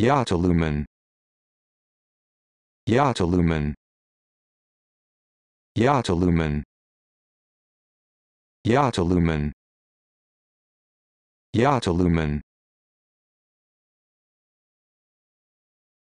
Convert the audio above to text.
Yatalumen Yatalumen Yatalumen Yatalumen Yatalumen